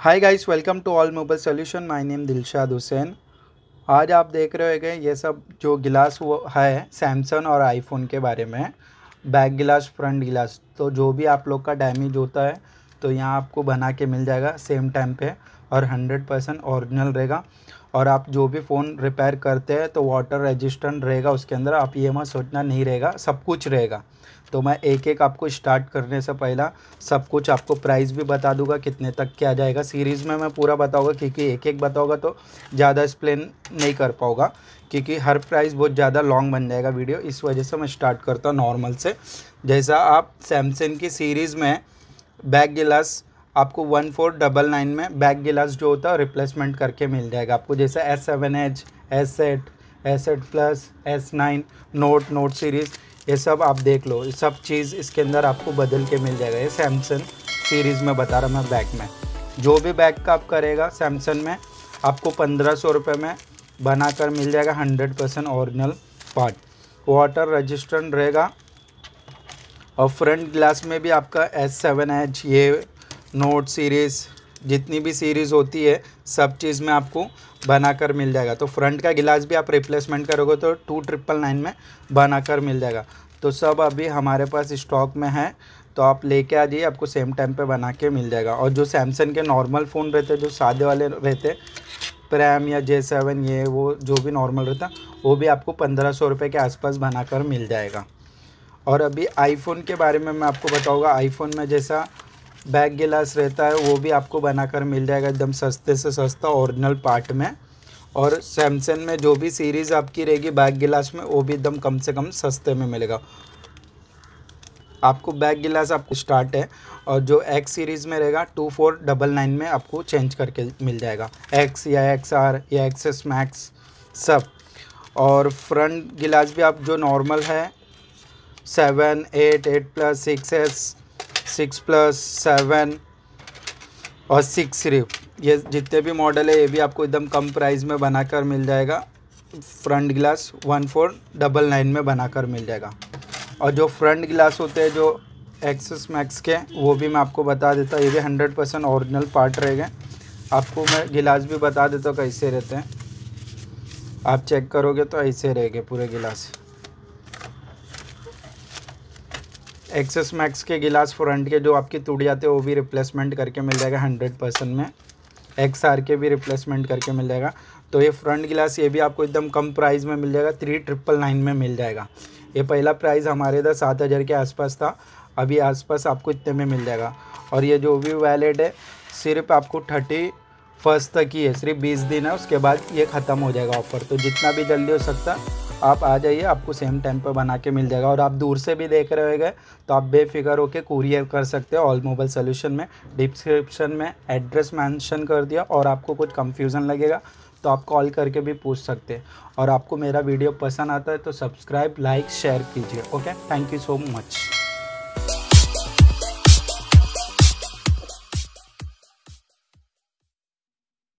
hi guys welcome to all mobile solution my name Dilshad Hussain आज आप देख रहे हो ये सब जो गिलास वो है सैमसंग और आईफोन के बारे में बैक गिलास फ्रंट गिलास तो जो भी आप लोग का डैमेज होता है तो यहाँ आपको बना के मिल जाएगा सेम टाइम पे और हंड्रेड परसेंट औरिजिनल रहेगा और आप जो भी फ़ोन रिपेयर करते हैं तो वाटर रेजिस्टेंट रहेगा उसके अंदर आप ये मत सोचना नहीं रहेगा सब कुछ रहेगा तो मैं एक एक आपको स्टार्ट करने से पहला सब कुछ आपको प्राइस भी बता दूंगा कितने तक क्या जाएगा सीरीज़ में मैं पूरा बताऊंगा क्योंकि एक एक बताऊंगा तो ज़्यादा एक्सप्लेन नहीं कर पाऊंगा क्योंकि हर प्राइस बहुत ज़्यादा लॉन्ग बन जाएगा वीडियो इस वजह से मैं स्टार्ट करता हूँ नॉर्मल से जैसा आप सैमसंग की सीरीज़ में बैक गिलास आपको वन फोर डबल नाइन में बैक गिलास जो होता है रिप्लेसमेंट करके मिल जाएगा आपको जैसे S seven edge S eight S eight plus S nine note note series ये सब आप देख लो ये सब चीज़ इसके अंदर आपको बदल के मिल जाएगा ये सैमसंग सीरीज़ में बता रहा मैं बैक में जो भी बैक का आप करेगा सैमसंग में आपको पंद्रह सौ रुपये में बना कर मिल जाएगा hundred percent original part water resistant रहेगा और फ्रंट ग्लास में भी आपका एस सेवन एच ये नोट सीरीज़ जितनी भी सीरीज़ होती है सब चीज़ में आपको बनाकर मिल जाएगा तो फ्रंट का गिलास भी आप रिप्लेसमेंट करोगे तो टू ट्रिपल नाइन में बनाकर मिल जाएगा तो सब अभी हमारे पास स्टॉक में है तो आप लेके आ जाइए आपको सेम टाइम पे बना के मिल जाएगा और जो सैमसंग के नॉर्मल फ़ोन रहते जो सादे वाले रहते प्रैम या जे सेवन ये वो जो भी नॉर्मल रहता वो भी आपको पंद्रह सौ रुपये के आसपास बनाकर मिल जाएगा और अभी आईफोन के बारे में मैं आपको बताऊँगा आईफोन में जैसा बैक गिलास रहता है वो भी आपको बनाकर मिल जाएगा एकदम सस्ते से सस्ता ओरिजिनल पार्ट में और सैमसंग में जो भी सीरीज़ आपकी रहेगी बैक गिलास में वो भी एकदम कम से कम सस्ते में मिलेगा आपको बैक गिलास आपको स्टार्ट है और जो एक्स सीरीज़ में रहेगा टू फोर डबल नाइन में आपको चेंज करके मिल जाएगा एक्स या एक्स आर या एक्स एस मैक्स सब और फ्रंट गिलास भी आप जो नॉर्मल है seven eight eight plus six S six plus seven और सिक्स रिप ये जितने भी मॉडल है ये भी आपको एकदम कम प्राइस में बनाकर मिल जाएगा front glass one four double nine में बनाकर मिल जाएगा और जो फ्रंट ग्लास होते हैं जो एक्सेस मैक्स के वो भी मैं आपको बता देता हूँ ये भी हंड्रेड परसेंट औरिजिनल पार्ट रहेंगे आपको मैं गिलास भी बता देता हूँ कैसे रहते हैं आप चेक करोगे तो ऐसे रहेंगे पूरे गिलास एक्सेस मैक्स के गिलास फ्रंट के जो आपके टूट जाते हैं वो भी रिप्लेसमेंट करके मिल जाएगा हंड्रेड परसेंट में एक्स आर के भी रिप्लेसमेंट करके मिल जाएगा तो ये फ्रंट गिलास ये भी आपको एकदम कम प्राइस में मिल जाएगा थ्री ट्रिपल नाइन में मिल जाएगा ये पहला प्राइस हमारे इधर सात हज़ार के आसपास था अभी आसपास आपको इतने में मिल जाएगा और ये जो भी वैलिड है सिर्फ आपको थर्टी फर्स्ट तक ही है सिर्फ बीस दिन है उसके बाद ये ख़त्म हो जाएगा ऑफ़र तो जितना भी जल्दी हो सकता आप आ जाइए आपको सेम टाइम पर बना के मिल जाएगा और आप दूर से भी देख रहे हो तो आप बेफिक्र होकर कुरियर कर सकते हो ऑल मोबाइल सोल्यूशन में डिस्क्रिप्शन में एड्रेस मैंशन कर दिया और आपको कुछ कन्फ्यूज़न लगेगा तो आप कॉल करके भी पूछ सकते हैं और आपको मेरा वीडियो पसंद आता है तो सब्सक्राइब लाइक शेयर कीजिए okay thank you so much